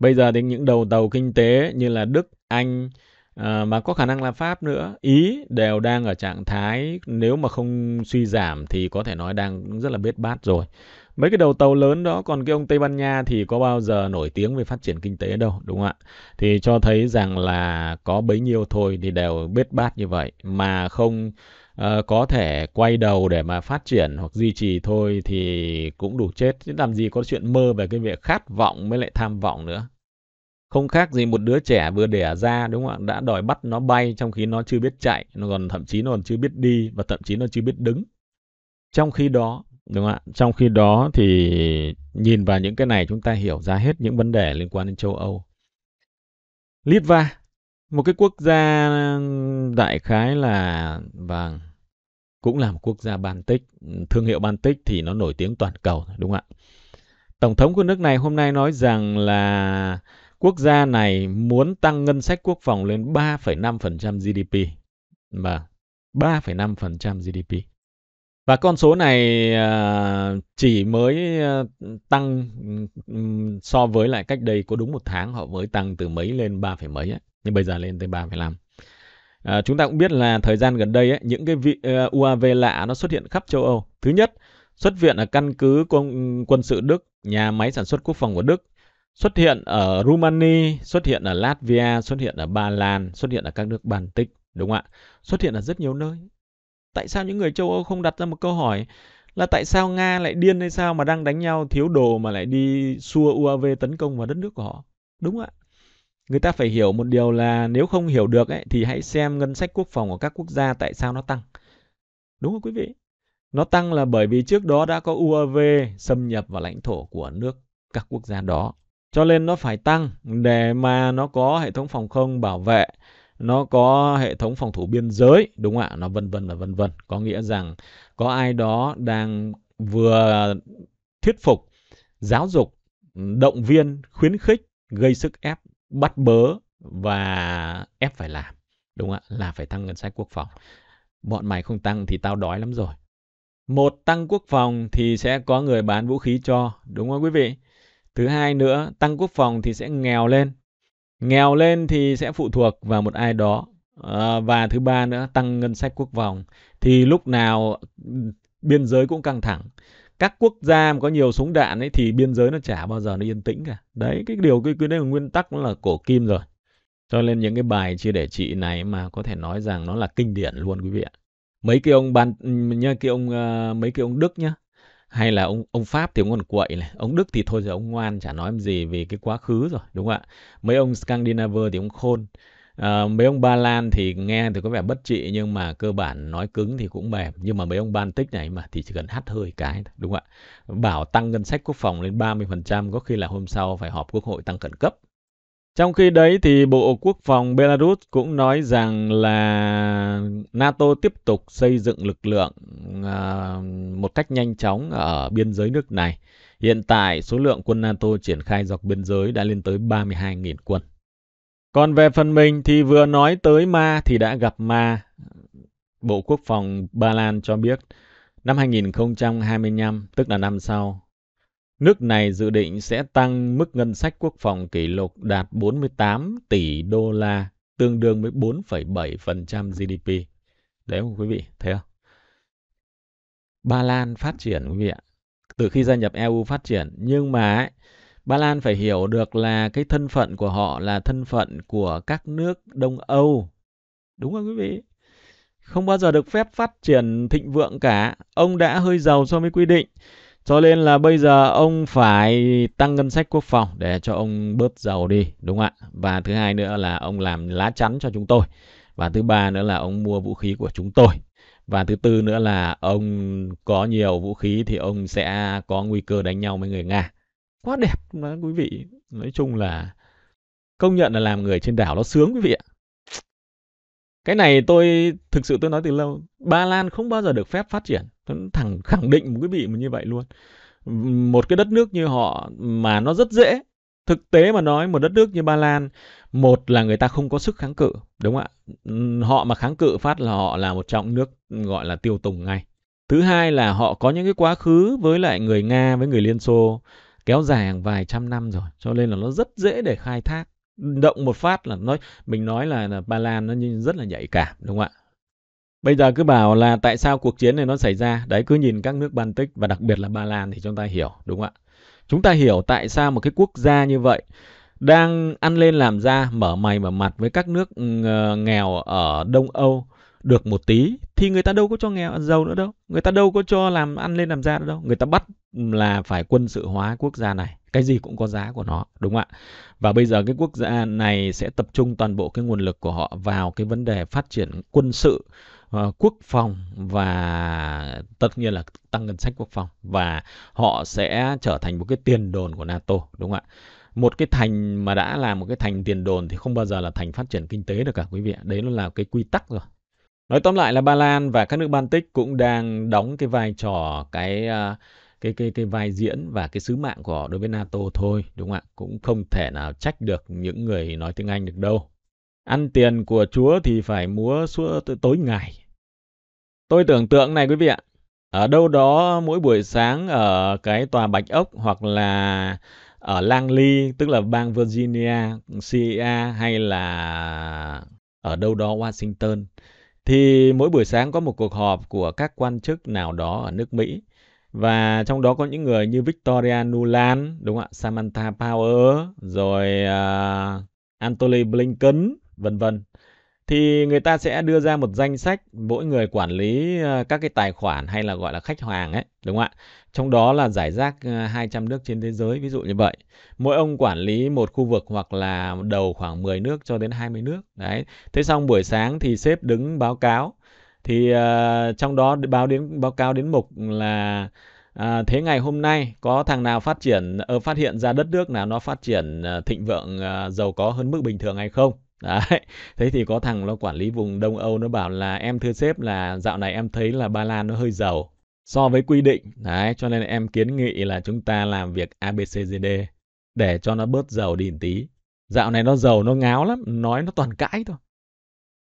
bây giờ đến những đầu tàu kinh tế như là đức anh ờ, mà có khả năng là Pháp nữa, Ý đều đang ở trạng thái nếu mà không suy giảm thì có thể nói đang rất là biết bát rồi. Mấy cái đầu tàu lớn đó, còn cái ông Tây Ban Nha thì có bao giờ nổi tiếng về phát triển kinh tế đâu, đúng không ạ? Thì cho thấy rằng là có bấy nhiêu thôi thì đều biết bát như vậy mà không Ờ, có thể quay đầu để mà phát triển hoặc duy trì thôi thì cũng đủ chết chứ làm gì có chuyện mơ về cái việc khát vọng mới lại tham vọng nữa không khác gì một đứa trẻ vừa đẻ ra đúng không ạ đã đòi bắt nó bay trong khi nó chưa biết chạy nó còn thậm chí nó còn chưa biết đi và thậm chí nó chưa biết đứng trong khi đó đúng không ạ trong khi đó thì nhìn vào những cái này chúng ta hiểu ra hết những vấn đề liên quan đến châu âu litva một cái quốc gia đại khái là vàng cũng là một quốc gia Baltic, thương hiệu Baltic thì nó nổi tiếng toàn cầu đúng không ạ? Tổng thống của nước này hôm nay nói rằng là quốc gia này muốn tăng ngân sách quốc phòng lên 3,5% GDP. Mà 3,5% GDP. Và con số này à, chỉ mới à, tăng so với lại cách đây có đúng một tháng họ mới tăng từ mấy lên 3, mấy ấy. Nhưng bây giờ lên tới 3,5. À, chúng ta cũng biết là thời gian gần đây ấy, những cái vị, uh, ờ, UAV lạ nó xuất hiện khắp châu Âu. Thứ nhất, xuất hiện ở căn cứ quân, quân sự Đức, nhà máy sản xuất quốc phòng của Đức, xuất hiện ở Romania, xuất hiện ở Latvia, xuất hiện ở Ba Lan, xuất hiện ở các nước Baltic, đúng không ạ? Xuất hiện ở rất nhiều nơi. Tại sao những người châu Âu không đặt ra một câu hỏi là tại sao Nga lại điên hay sao mà đang đánh nhau thiếu đồ mà lại đi xua UAV tấn công vào đất nước của họ? Đúng ạ người ta phải hiểu một điều là nếu không hiểu được ấy, thì hãy xem ngân sách quốc phòng của các quốc gia tại sao nó tăng. Đúng không quý vị? Nó tăng là bởi vì trước đó đã có UAV xâm nhập vào lãnh thổ của nước các quốc gia đó. Cho nên nó phải tăng để mà nó có hệ thống phòng không bảo vệ, nó có hệ thống phòng thủ biên giới, đúng không ạ? Nó vân vân và vân vân. Có nghĩa rằng có ai đó đang vừa thuyết phục, giáo dục, động viên, khuyến khích gây sức ép bắt bớ và ép phải làm đúng không ạ là phải tăng ngân sách quốc phòng bọn mày không tăng thì tao đói lắm rồi một tăng quốc phòng thì sẽ có người bán vũ khí cho đúng không quý vị thứ hai nữa tăng quốc phòng thì sẽ nghèo lên nghèo lên thì sẽ phụ thuộc vào một ai đó ờ, và thứ ba nữa tăng ngân sách quốc phòng thì lúc nào biên giới cũng căng thẳng các quốc gia mà có nhiều súng đạn ấy thì biên giới nó chả bao giờ nó yên tĩnh cả đấy cái điều cái cái đấy là nguyên tắc nó là cổ kim rồi cho nên những cái bài chia để trị này mà có thể nói rằng nó là kinh điển luôn quý vị ạ mấy cái ông ban nha cái ông ờ, mấy cái ông đức nhá hay là ông ông Pháp thì ông còn quậy này, ông Đức thì thôi giờ ông ngoan chả nói gì về cái quá khứ rồi, đúng không ạ? Mấy ông Scandinaver thì ông khôn, À, mấy ông Ba Lan thì nghe thì có vẻ bất trị nhưng mà cơ bản nói cứng thì cũng mềm. Nhưng mà mấy ông Baltic này mà thì chỉ cần hắt hơi cái đúng không ạ? Bảo tăng ngân sách quốc phòng lên 30% có khi là hôm sau phải họp quốc hội tăng khẩn cấp. Trong khi đấy thì Bộ Quốc phòng Belarus cũng nói rằng là NATO tiếp tục xây dựng lực lượng à, một cách nhanh chóng ở biên giới nước này. Hiện tại số lượng quân NATO triển khai dọc biên giới đã lên tới 32.000 quân. Còn về phần mình thì vừa nói tới ma thì đã gặp ma. Bộ Quốc phòng Ba Lan cho biết năm 2025, tức là năm sau, nước này dự định sẽ tăng mức ngân sách quốc phòng kỷ lục đạt 48 tỷ đô la, tương đương với 4,7% GDP. Đấy không quý vị, thấy không? Ba Lan phát triển quý vị ạ. Từ khi gia nhập EU phát triển, nhưng mà ấy, Ba Lan phải hiểu được là cái thân phận của họ là thân phận của các nước Đông Âu. Đúng không quý vị? Không bao giờ được phép phát triển thịnh vượng cả. Ông đã hơi giàu so với quy định. Cho nên là bây giờ ông phải tăng ngân sách quốc phòng để cho ông bớt giàu đi, đúng không ạ? Và thứ hai nữa là ông làm lá chắn cho chúng tôi. Và thứ ba nữa là ông mua vũ khí của chúng tôi. Và thứ tư nữa là ông có nhiều vũ khí thì ông sẽ có nguy cơ đánh nhau với người Nga quá đẹp mà quý vị nói chung là công nhận là làm người trên đảo nó sướng quý vị ạ cái này tôi thực sự tôi nói từ lâu ba lan không bao giờ được phép phát triển thẳng khẳng định một quý vị mà như vậy luôn một cái đất nước như họ mà nó rất dễ thực tế mà nói một đất nước như ba lan một là người ta không có sức kháng cự đúng không ạ họ mà kháng cự phát là họ là một trọng nước gọi là tiêu tùng ngay thứ hai là họ có những cái quá khứ với lại người nga với người liên xô kéo dài hàng vài trăm năm rồi cho nên là nó rất dễ để khai thác động một phát là nói mình nói là, là ba lan nó như rất là nhạy cảm đúng không ạ bây giờ cứ bảo là tại sao cuộc chiến này nó xảy ra đấy cứ nhìn các nước baltic và đặc biệt là ba lan thì chúng ta hiểu đúng không ạ chúng ta hiểu tại sao một cái quốc gia như vậy đang ăn lên làm ra mở mày mở mặt với các nước ừ, ờ, nghèo ở đông âu được một tí thì người ta đâu có cho nghèo giàu nữa đâu người ta đâu có cho làm ăn lên làm ra nữa đâu người ta bắt là phải quân sự hóa quốc gia này cái gì cũng có giá của nó đúng không ạ và bây giờ cái quốc gia này sẽ tập trung toàn bộ cái nguồn lực của họ vào cái vấn đề phát triển quân sự ờ, quốc phòng và tất nhiên là tăng ngân sách quốc phòng và họ sẽ trở thành một cái tiền đồn của NATO đúng không ạ một cái thành mà đã là một cái thành tiền đồn thì không bao giờ là thành phát triển kinh tế được cả quý vị đấy nó là cái quy tắc rồi Nói tóm lại là Ba Lan và các nước Baltic cũng đang đóng cái vai trò cái ờ, cái cái cái vai diễn và cái sứ mạng của họ đối với NATO thôi, đúng không ạ? Cũng không thể nào trách được những người nói tiếng Anh được đâu. Ăn tiền của Chúa thì phải múa suốt tối ngày. Tôi tưởng tượng này quý vị ạ. Ở đâu đó mỗi buổi sáng ở cái tòa Bạch Ốc hoặc là ở Langley, tức là bang Virginia, CIA hay là ở đâu đó Washington thì mỗi buổi sáng có một cuộc họp của các quan chức nào đó ở nước Mỹ và trong đó có những người như Victoria Nuland, đúng không ạ? Samantha Power, rồi uh, à, Anthony Blinken, vân vân thì người ta sẽ đưa ra một danh sách mỗi người quản lý ờ, các cái tài khoản hay là gọi là khách hàng ấy, đúng không ạ? Trong đó là giải rác 200 ờ, nước trên thế giới, ví dụ như vậy. Mỗi ông quản lý một khu vực hoặc là đầu khoảng 10 nước cho đến 20 nước. Đấy. Thế xong buổi sáng thì sếp đứng báo cáo. Thì uh, trong đó báo đến báo cáo đến mục là À, thế ngày hôm nay có thằng nào phát triển ờ, phát hiện ra đất nước nào nó phát triển uh, thịnh vượng uh, giàu có hơn mức bình thường hay không Đấy, thế thì có thằng nó quản lý vùng Đông Âu nó bảo là em thưa sếp là dạo này em thấy là Ba Lan nó hơi giàu so với quy định. Đấy, cho nên em kiến nghị là chúng ta làm việc ABCDD để cho nó bớt giàu đi một tí. Dạo này nó giàu nó ngáo lắm, nói nó toàn cãi thôi.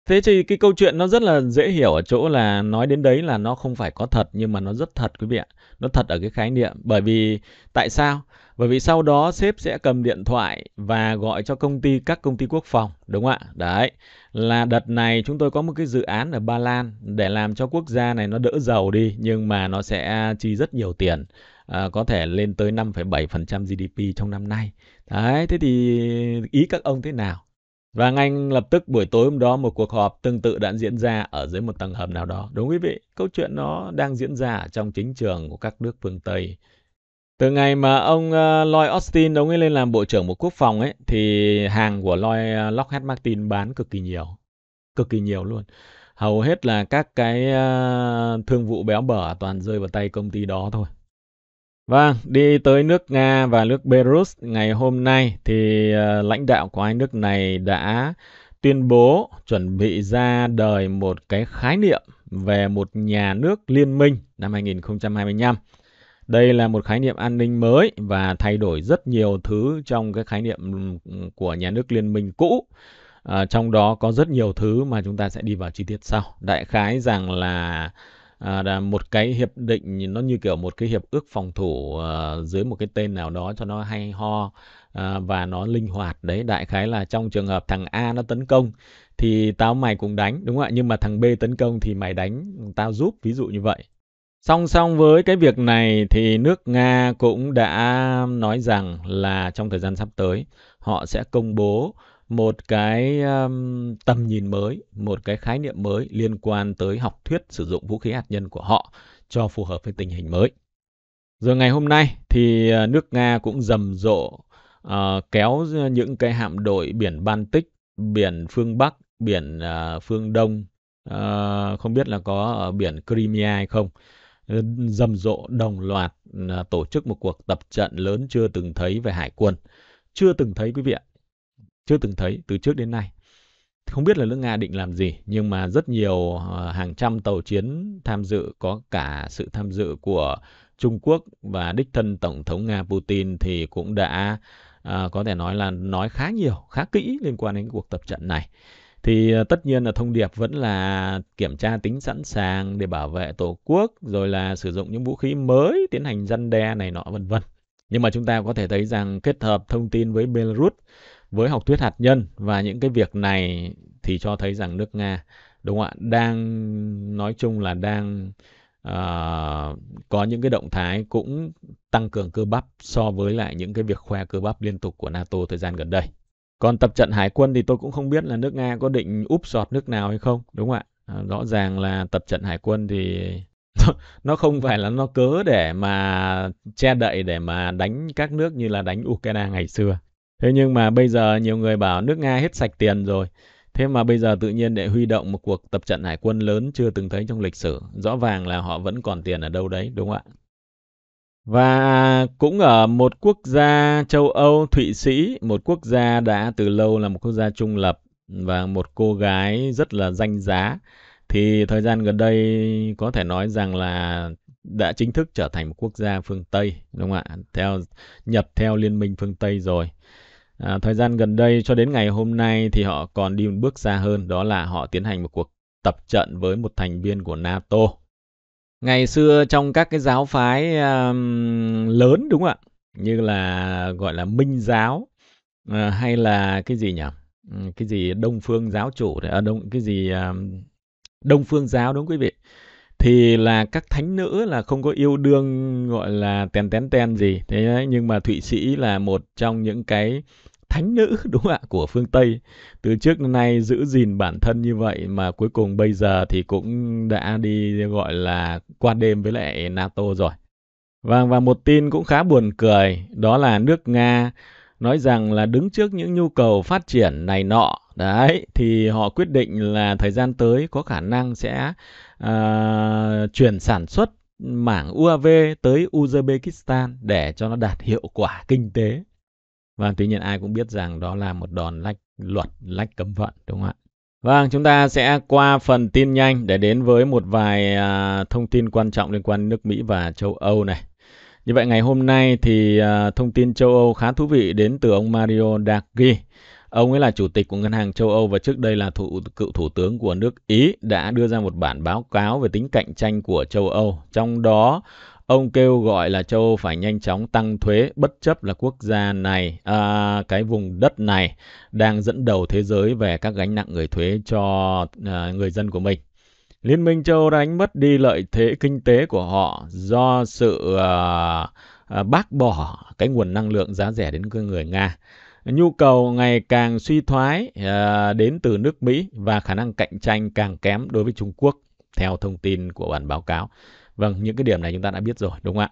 Thế thì cái câu chuyện nó rất là dễ hiểu ở chỗ là nói đến đấy là nó không phải có thật nhưng mà nó rất thật quý vị ạ. Nó thật ở cái khái niệm bởi vì tại sao? Bởi vì sau đó sếp sẽ cầm điện thoại và gọi cho công ty các công ty quốc phòng, đúng không ạ? Đấy, là đợt này chúng tôi có một cái dự án ở Ba Lan để làm cho quốc gia này nó đỡ giàu đi nhưng mà nó sẽ chi rất nhiều tiền. À, có thể lên tới 5,7% GDP trong năm nay. Đấy, thế thì ý các ông thế nào? Và ngay lập tức buổi tối hôm đó một cuộc họp tương tự đã diễn ra ở dưới một tầng hầm nào đó. Đúng quý vị, câu chuyện nó đang diễn ra trong chính trường của các nước phương Tây. Từ ngày mà ông ờ, Lloyd Austin ông ấy lên làm Bộ trưởng Bộ Quốc phòng ấy thì hàng của Lloyd ờ, Lockheed Martin bán cực kỳ nhiều. Cực kỳ nhiều luôn. Hầu hết là các cái ờ, thương vụ béo bở toàn rơi vào tay công ty đó thôi. Vâng, đi tới nước Nga và nước Belarus ngày hôm nay thì uh, lãnh đạo của hai nước này đã tuyên bố chuẩn bị ra đời một cái khái niệm về một nhà nước liên minh năm 2025. Đây là một khái niệm an ninh mới và thay đổi rất nhiều thứ trong cái khái niệm của nhà nước liên minh cũ. À, trong đó có rất nhiều thứ mà chúng ta sẽ đi vào chi tiết sau. Đại khái rằng là à, là một cái hiệp định nó như kiểu một cái hiệp ước phòng thủ à, dưới một cái tên nào đó cho nó hay ho à, và nó linh hoạt đấy đại khái là trong trường hợp thằng A nó tấn công thì tao mày cũng đánh đúng không ạ nhưng mà thằng B tấn công thì mày đánh tao giúp ví dụ như vậy Song song với cái việc này thì nước Nga cũng đã nói rằng là trong thời gian sắp tới họ sẽ công bố một cái um, tầm nhìn mới, một cái khái niệm mới liên quan tới học thuyết sử dụng vũ khí hạt nhân của họ cho phù hợp với tình hình mới. Rồi ngày hôm nay thì ờ, nước Nga cũng rầm rộ uh, kéo những cái hạm đội biển Baltic, biển phương Bắc, biển uh, phương Đông, uh, không biết là có ở biển Crimea hay không, rầm rộ đồng loạt uh, tổ chức một cuộc tập trận lớn chưa từng thấy về hải quân. Chưa từng thấy quý vị ạ chưa từng thấy từ trước đến nay. Không biết là nước Nga định làm gì, nhưng mà rất nhiều ờ, hàng trăm tàu chiến tham dự, có cả sự tham dự của Trung Quốc và đích thân Tổng thống Nga Putin thì cũng đã à, có thể nói là nói khá nhiều, khá kỹ liên quan đến cuộc tập trận này. Thì ờ, tất nhiên là thông điệp vẫn là kiểm tra tính sẵn sàng để bảo vệ Tổ quốc, rồi là sử dụng những vũ khí mới, tiến hành răn đe này nọ vân vân. Nhưng mà chúng ta có thể thấy rằng kết hợp thông tin với Belarus với học thuyết hạt nhân và những cái việc này thì cho thấy rằng nước Nga đúng không ạ đang nói chung là đang uh, có những cái động thái cũng tăng cường cơ bắp so với lại những cái việc khoe cơ bắp liên tục của NATO thời gian gần đây. Còn tập trận hải quân thì tôi cũng không biết là nước Nga có định úp sọt nước nào hay không, đúng không ạ? Ờ, rõ ràng là tập trận hải quân thì nó không phải là nó cớ để mà che đậy để mà đánh các nước như là đánh Ukraine ngày xưa. Thế nhưng mà bây giờ nhiều người bảo nước Nga hết sạch tiền rồi. Thế mà bây giờ tự nhiên để huy động một cuộc tập trận hải quân lớn chưa từng thấy trong lịch sử. Rõ ràng là họ vẫn còn tiền ở đâu đấy, đúng không ạ? Và cũng ở một quốc gia châu Âu, Thụy Sĩ, một quốc gia đã từ lâu là một quốc gia trung lập và một cô gái rất là danh giá. Thì thời gian gần đây có thể nói rằng là đã chính thức trở thành một quốc gia phương Tây, đúng không ạ? Theo nhập theo Liên minh phương Tây rồi. À, thời gian gần đây cho đến ngày hôm nay thì họ còn đi một bước xa hơn, đó là họ tiến hành một cuộc tập trận với một thành viên của NATO. Ngày xưa trong các cái giáo phái um, lớn đúng không ạ? Như là gọi là Minh giáo uh, hay là cái gì nhỉ? Ừ, cái gì Đông Phương giáo chủ à, Đông cái gì um, Đông Phương giáo đúng quý vị? thì là các thánh nữ là không có yêu đương gọi là tèn tén tèn gì thế đấy. nhưng mà thụy sĩ là một trong những cái thánh nữ đúng không ạ của phương Tây từ trước đến nay giữ gìn bản thân như vậy mà cuối cùng bây giờ thì cũng đã đi gọi là qua đêm với lại NATO rồi và vâng, và một tin cũng khá buồn cười đó là nước Nga nói rằng là đứng trước những nhu cầu phát triển này nọ đấy thì họ quyết định là thời gian tới có khả năng sẽ uh, chuyển sản xuất mảng UAV tới Uzbekistan để cho nó đạt hiệu quả kinh tế Vâng, tuy nhiên ai cũng biết rằng đó là một đòn lách luật, lách cấm vận, đúng không ạ? Vâng, chúng ta sẽ qua phần tin nhanh để đến với một vài à, thông tin quan trọng liên quan nước Mỹ và châu Âu này. Như vậy ngày hôm nay thì à, thông tin châu Âu khá thú vị đến từ ông Mario Draghi. Ông ấy là chủ tịch của Ngân hàng châu Âu và trước đây là thủ, cựu thủ tướng của nước Ý đã đưa ra một bản báo cáo về tính cạnh tranh của châu Âu. Trong đó, Ông kêu gọi là châu Âu phải nhanh chóng tăng thuế bất chấp là quốc gia này, à, cái vùng đất này đang dẫn đầu thế giới về các gánh nặng người thuế cho à, người dân của mình. Liên minh châu Âu đánh mất đi lợi thế kinh tế của họ do sự à, à, bác bỏ cái nguồn năng lượng giá rẻ đến người Nga nhu cầu ngày càng suy thoái à, đến từ nước Mỹ và khả năng cạnh tranh càng kém đối với Trung Quốc theo thông tin của bản báo cáo. Vâng, những cái điểm này chúng ta đã biết rồi, đúng không ạ?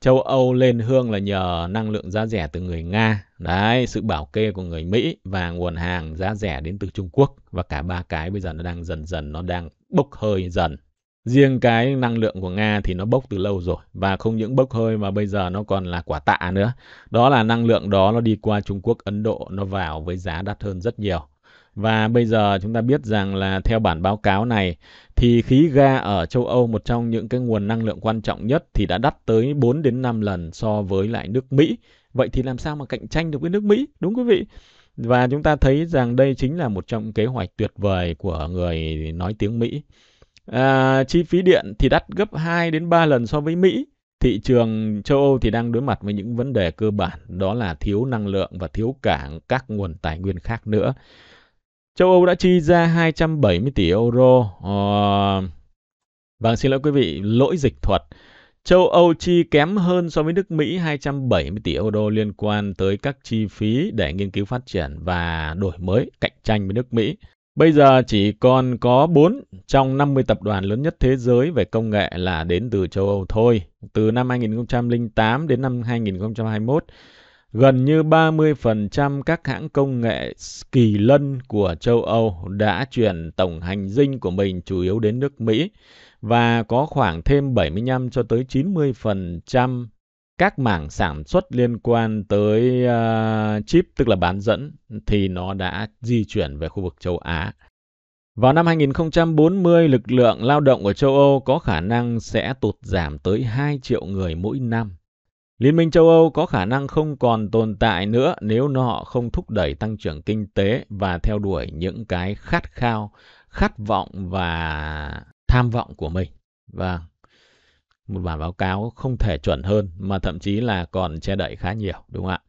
Châu Âu lên hương là nhờ năng lượng giá rẻ từ người Nga, đấy, sự bảo kê của người Mỹ và nguồn hàng giá rẻ đến từ Trung Quốc và cả ba cái bây giờ nó đang dần dần nó đang bốc hơi dần. Riêng cái năng lượng của Nga thì nó bốc từ lâu rồi và không những bốc hơi mà bây giờ nó còn là quả tạ nữa. Đó là năng lượng đó nó đi qua Trung Quốc, Ấn Độ nó vào với giá đắt hơn rất nhiều và bây giờ chúng ta biết rằng là theo bản báo cáo này thì khí ga ở châu Âu một trong những cái nguồn năng lượng quan trọng nhất thì đã đắt tới 4 đến 5 lần so với lại nước Mỹ. Vậy thì làm sao mà cạnh tranh được với nước Mỹ, đúng quý vị? Và chúng ta thấy rằng đây chính là một trong kế hoạch tuyệt vời của người nói tiếng Mỹ. À, chi phí điện thì đắt gấp 2 đến 3 lần so với Mỹ. Thị trường châu Âu thì đang đối mặt với những vấn đề cơ bản đó là thiếu năng lượng và thiếu cả các nguồn tài nguyên khác nữa. Châu Âu đã chi ra 270 tỷ euro. Uh, vâng, xin lỗi quý vị, lỗi dịch thuật. Châu Âu chi kém hơn so với nước Mỹ 270 tỷ euro liên quan tới các chi phí để nghiên cứu phát triển và đổi mới cạnh tranh với nước Mỹ. Bây giờ chỉ còn có 4 trong 50 tập đoàn lớn nhất thế giới về công nghệ là đến từ châu Âu thôi. Từ năm 2008 đến năm 2021, Gần như 30% các hãng công nghệ kỳ lân của châu Âu đã chuyển tổng hành dinh của mình chủ yếu đến nước Mỹ và có khoảng thêm 75 cho tới 90% các mảng sản xuất liên quan tới uh, chip tức là bán dẫn thì nó đã di chuyển về khu vực châu Á. Vào năm 2040, lực lượng lao động ở châu Âu có khả năng sẽ tụt giảm tới 2 triệu người mỗi năm. Liên minh châu Âu có khả năng không còn tồn tại nữa nếu nó không thúc đẩy tăng trưởng kinh tế và theo đuổi những cái khát khao, khát vọng và tham vọng của mình. Và vâng, một bản báo cáo không thể chuẩn hơn mà thậm chí là còn che đậy khá nhiều, đúng không ạ?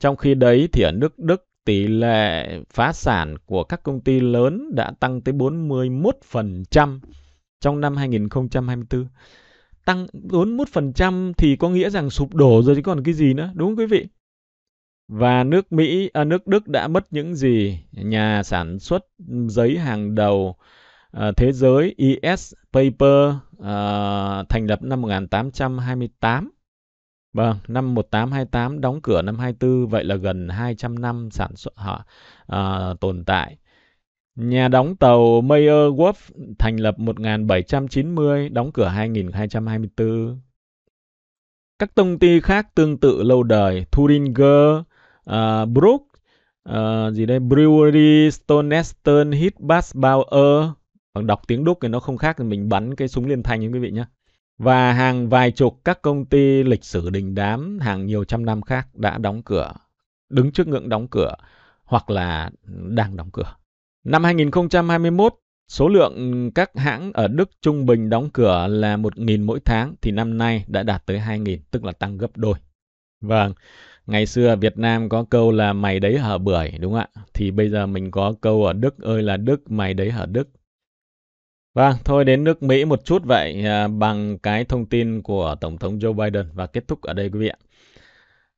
Trong khi đấy thì ở nước Đức tỷ lệ phá sản của các công ty lớn đã tăng tới 41% trong năm 2024 tăng 41% thì có nghĩa rằng sụp đổ rồi chứ còn cái gì nữa, đúng không quý vị? Và nước Mỹ, à, nước Đức đã mất những gì? Nhà sản xuất giấy hàng đầu à, thế giới ES Paper à, thành lập năm 1828. Vâng, năm 1828 đóng cửa năm 24 vậy là gần 200 năm sản xuất họ à, tồn tại. Nhà đóng tàu Mayer Wharf thành lập 1790, đóng cửa 2224. Các công ty khác tương tự lâu đời, Thuringer, uh, Brook, uh, gì đây, Brewery, Stoneston, Hitbass Bauer, hoặc đọc tiếng Đúc thì nó không khác thì mình bắn cái súng liên thanh nha quý vị nhé. Và hàng vài chục các công ty lịch sử đình đám hàng nhiều trăm năm khác đã đóng cửa, đứng trước ngưỡng đóng cửa hoặc là đang đóng cửa. Năm 2021, số lượng các hãng ở Đức trung bình đóng cửa là 1.000 mỗi tháng thì năm nay đã đạt tới 2.000, tức là tăng gấp đôi. Vâng, ngày xưa Việt Nam có câu là mày đấy hở bưởi đúng không ạ? Thì bây giờ mình có câu ở Đức ơi là Đức, mày đấy hở Đức. Vâng, thôi đến nước Mỹ một chút vậy à, bằng cái thông tin của Tổng thống Joe Biden và kết thúc ở đây quý vị ạ.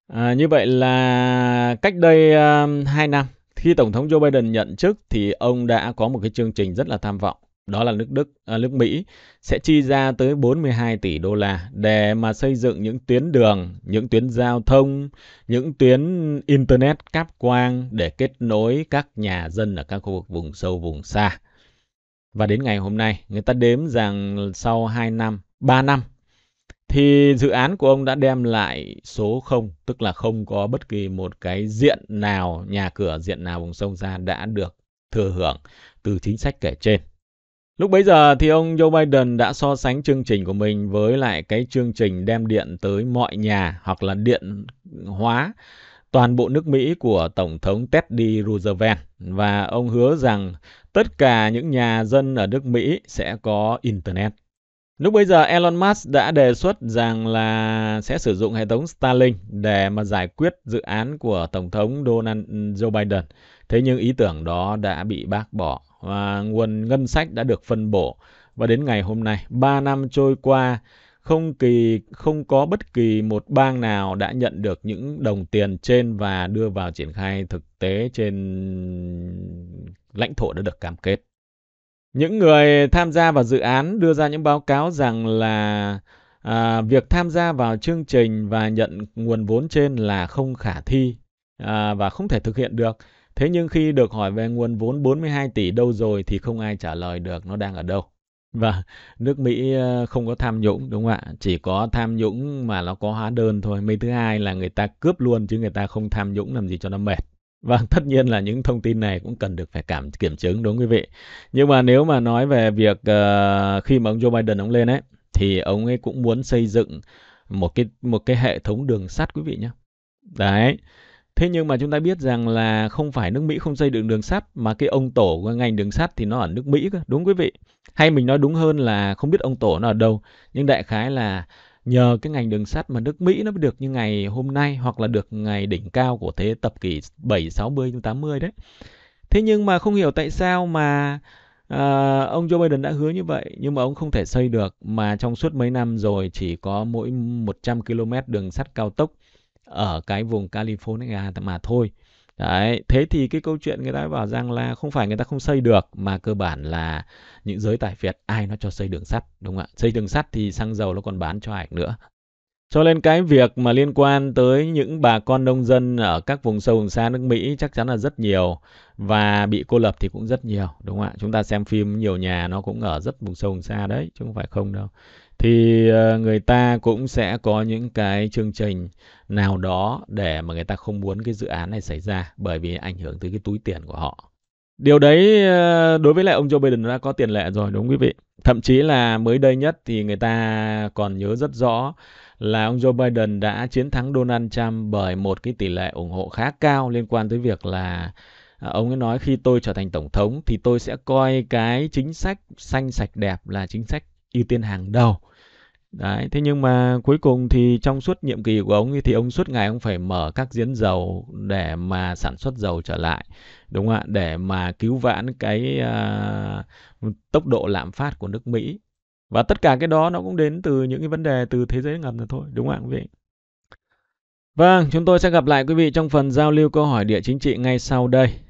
À, như vậy là cách đây uh, à, 2 năm khi Tổng thống Joe Biden nhận chức thì ông đã có một cái chương trình rất là tham vọng. Đó là nước Đức, à, nước Mỹ sẽ chi ra tới 42 tỷ đô la để mà xây dựng những tuyến đường, những tuyến giao thông, những tuyến internet cáp quang để kết nối các nhà dân ở các khu vực vùng sâu vùng xa. Và đến ngày hôm nay, người ta đếm rằng sau 2 năm, 3 năm thì dự án của ông đã đem lại số 0, tức là không có bất kỳ một cái diện nào, nhà cửa diện nào vùng sông ra đã được thừa hưởng từ chính sách kể trên. Lúc bấy giờ thì ông Joe Biden đã so sánh chương trình của mình với lại cái chương trình đem điện tới mọi nhà hoặc là điện hóa toàn bộ nước Mỹ của Tổng thống Teddy Roosevelt và ông hứa rằng tất cả những nhà dân ở nước Mỹ sẽ có Internet. Lúc bây giờ Elon Musk đã đề xuất rằng là sẽ sử dụng hệ thống Starlink để mà giải quyết dự án của Tổng thống Donald ừ, Joe Biden. Thế nhưng ý tưởng đó đã bị bác bỏ và nguồn ngân sách đã được phân bổ. Và đến ngày hôm nay, 3 năm trôi qua, không kỳ không có bất kỳ một bang nào đã nhận được những đồng tiền trên và đưa vào triển khai thực tế trên lãnh thổ đã được cam kết. Những người tham gia vào dự án đưa ra những báo cáo rằng là à, việc tham gia vào chương trình và nhận nguồn vốn trên là không khả thi à, và không thể thực hiện được. Thế nhưng khi được hỏi về nguồn vốn 42 tỷ đâu rồi thì không ai trả lời được nó đang ở đâu. Và nước Mỹ ờ, không có tham nhũng đúng không ạ? Chỉ có tham nhũng mà nó có hóa đơn thôi. Mấy thứ hai là người ta cướp luôn chứ người ta không tham nhũng làm gì cho nó mệt. Vâng, tất nhiên là những thông tin này cũng cần được phải cảm kiểm chứng đúng quý vị. Nhưng mà nếu mà nói về việc uh, khi mà ông Joe Biden ông lên ấy thì ông ấy cũng muốn xây dựng một cái một cái hệ thống đường sắt quý vị nhé. Đấy. Thế nhưng mà chúng ta biết rằng là không phải nước Mỹ không xây đường đường sắt mà cái ông tổ của ngành đường sắt thì nó ở nước Mỹ cơ, đúng quý vị? Hay mình nói đúng hơn là không biết ông tổ nó ở đâu, nhưng đại khái là nhờ cái ngành đường sắt mà nước Mỹ nó mới được như ngày hôm nay hoặc là được ngày đỉnh cao của thế tập kỷ 7 60 80 đấy. Thế nhưng mà không hiểu tại sao mà À, ông Joe Biden đã hứa như vậy nhưng mà ông không thể xây được mà trong suốt mấy năm rồi chỉ có mỗi 100 km đường sắt cao tốc ở cái vùng California mà thôi. Đấy, thế thì cái câu chuyện người ta bảo rằng là không phải người ta không xây được mà cơ bản là những giới tài phiệt ai nó cho xây đường sắt đúng không ạ? Xây đường sắt thì xăng dầu nó còn bán cho ai nữa. Cho nên cái việc mà liên quan tới những bà con nông dân ở các vùng sâu vùng xa nước Mỹ chắc chắn là rất nhiều và bị cô lập thì cũng rất nhiều đúng không ạ? Chúng ta xem phim nhiều nhà nó cũng ở rất vùng sâu vùng xa đấy chứ không phải không đâu thì ờ, người ta cũng sẽ có những cái chương trình nào đó để mà người ta không muốn cái dự án này xảy ra bởi vì ảnh hưởng tới cái túi tiền của họ. Điều đấy ờ, đối với lại ông Joe Biden đã có tiền lệ rồi đúng không quý vị? Thậm chí là mới đây nhất thì người ta còn nhớ rất rõ là ông Joe Biden đã chiến thắng Donald Trump bởi một cái tỷ lệ ủng hộ khá cao liên quan tới việc là ờ, ông ấy nói khi tôi trở thành tổng thống thì tôi sẽ coi cái chính sách xanh sạch đẹp là chính sách ưu tiên hàng đầu Đấy, thế nhưng mà cuối cùng thì trong suốt nhiệm kỳ của ông ấy thì ông suốt ngày ông phải mở các giếng dầu để mà sản xuất dầu trở lại, đúng không ạ? Để mà cứu vãn cái uh, tốc độ lạm phát của nước Mỹ. Và tất cả cái đó nó cũng đến từ những cái vấn đề từ thế giới ngầm rồi thôi, đúng không ạ quý vị? Vâng, chúng tôi sẽ gặp lại quý vị trong phần giao lưu câu hỏi địa chính trị ngay sau đây.